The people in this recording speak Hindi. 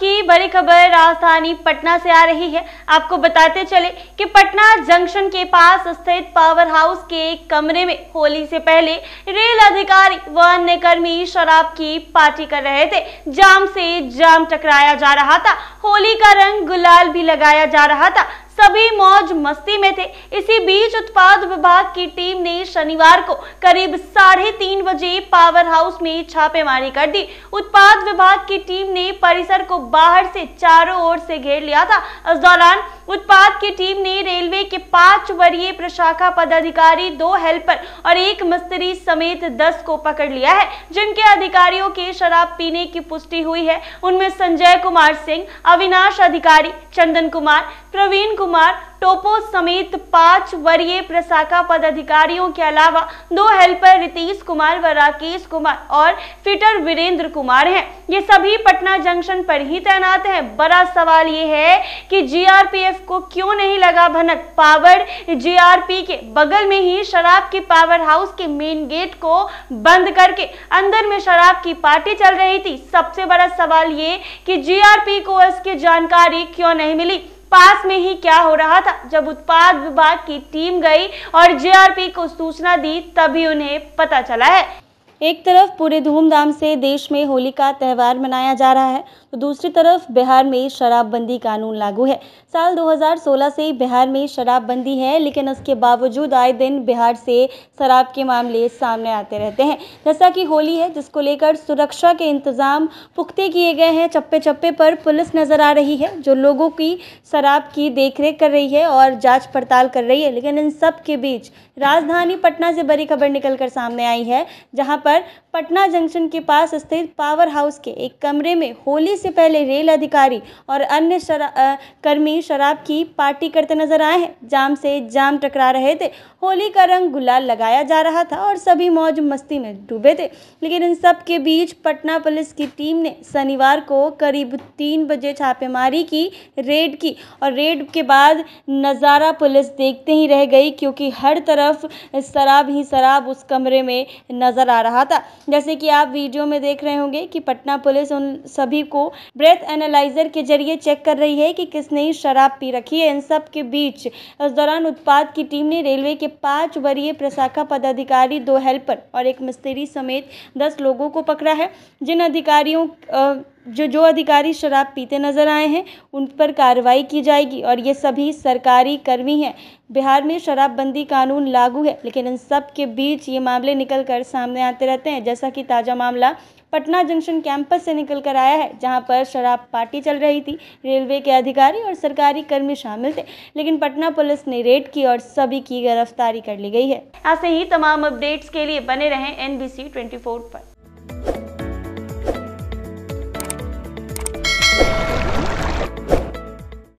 की बड़ी खबर राजधानी पटना से आ रही है आपको बताते चले कि पटना जंक्शन के पास स्थित पावर हाउस के कमरे में होली से पहले रेल अधिकारी व अन्य कर्मी शराब की पार्टी कर रहे थे जाम से जाम टकराया जा रहा था होली का रंग गुलाल भी लगाया जा रहा था सभी मौज मस्ती में थे इसी बीच उत्पाद विभाग की टीम ने शनिवार को करीब साढ़े तीन बजे पावर हाउस में छापेमारी कर दी उत्पाद विभाग की टीम ने परिसर को बाहर से चारों ओर से घेर लिया था इस दौरान उत्पाद की टीम ने रेलवे के पांच वरीय प्रशाखा पदाधिकारी दो हेल्पर और एक मिस्त्री समेत दस को पकड़ लिया है जिनके अधिकारियों के शराब पीने की पुष्टि हुई है उनमें संजय कुमार सिंह अविनाश अधिकारी चंदन कुमार प्रवीण कुमार टोपो समेत पांच वरीय प्रशाखा पदाधिकारियों के अलावा दो हेल्पर रितीश कुमार व राकेश कुमार और फिटर वीरेंद्र कुमार हैं ये सभी पटना जंक्शन पर ही तैनात हैं बड़ा सवाल ये है कि जीआरपीएफ को क्यों नहीं लगा भनक पावर जीआरपी के बगल में ही शराब के पावर हाउस के मेन गेट को बंद करके अंदर में शराब की पार्टी चल रही थी सबसे बड़ा सवाल ये कि जीआरपी को इसकी जानकारी क्यों नहीं मिली पास में ही क्या हो रहा था जब उत्पाद विभाग की टीम गई और जेआरपी को सूचना दी तभी उन्हें पता चला है एक तरफ पूरे धूमधाम से देश में होली का त्यौहार मनाया जा रहा है तो दूसरी तरफ बिहार में शराबबंदी कानून लागू है साल 2016 से बिहार में शराबबंदी है लेकिन उसके बावजूद आए दिन बिहार से शराब के मामले सामने आते रहते हैं जैसा कि होली है जिसको लेकर सुरक्षा के इंतजाम पुख्ते किए गए हैं चप्पे चप्पे पर पुलिस नज़र आ रही है जो लोगों की शराब की देख कर रही है और जाँच पड़ताल कर रही है लेकिन इन सब के बीच राजधानी पटना से बड़ी खबर निकलकर सामने आई है जहाँ पर पटना जंक्शन के पास स्थित पावर हाउस के एक कमरे में होली से पहले रेल अधिकारी और अन्य शरा, कर्मी शराब की पार्टी करते नजर आए हैं जाम से जाम टकरा रहे थे होली का रंग गुलाल लगाया जा रहा था और सभी मौज मस्ती में डूबे थे लेकिन इन सब के बीच पटना पुलिस की टीम ने शनिवार को करीब तीन बजे छापेमारी की रेड की और रेड के बाद नज़ारा पुलिस देखते ही रह गई क्योंकि हर तरफ शराब ही शराब उस कमरे में नज़र आ रहा कहा था जैसे कि आप वीडियो में देख रहे होंगे कि पटना पुलिस उन सभी को ब्रेथ एनालाइजर के जरिए चेक कर रही है कि किसने ही शराब पी रखी है इन सब के बीच इस दौरान उत्पाद की टीम ने रेलवे के पांच वरीय प्रशाखा पदाधिकारी दो हेल्पर और एक मिस्त्री समेत दस लोगों को पकड़ा है जिन अधिकारियों जो जो अधिकारी शराब पीते नज़र आए हैं उन पर कार्रवाई की जाएगी और ये सभी सरकारी कर्मी हैं बिहार में शराबबंदी कानून लागू है लेकिन इन सब के बीच ये मामले निकल कर सामने आते रहते हैं जैसा कि ताज़ा मामला पटना जंक्शन कैंपस से निकल कर आया है जहां पर शराब पार्टी चल रही थी रेलवे के अधिकारी और सरकारी कर्मी शामिल थे लेकिन पटना पुलिस ने रेड की और सभी की गिरफ्तारी कर ली गई है ऐसे ही तमाम अपडेट्स के लिए बने रहें एन बी पर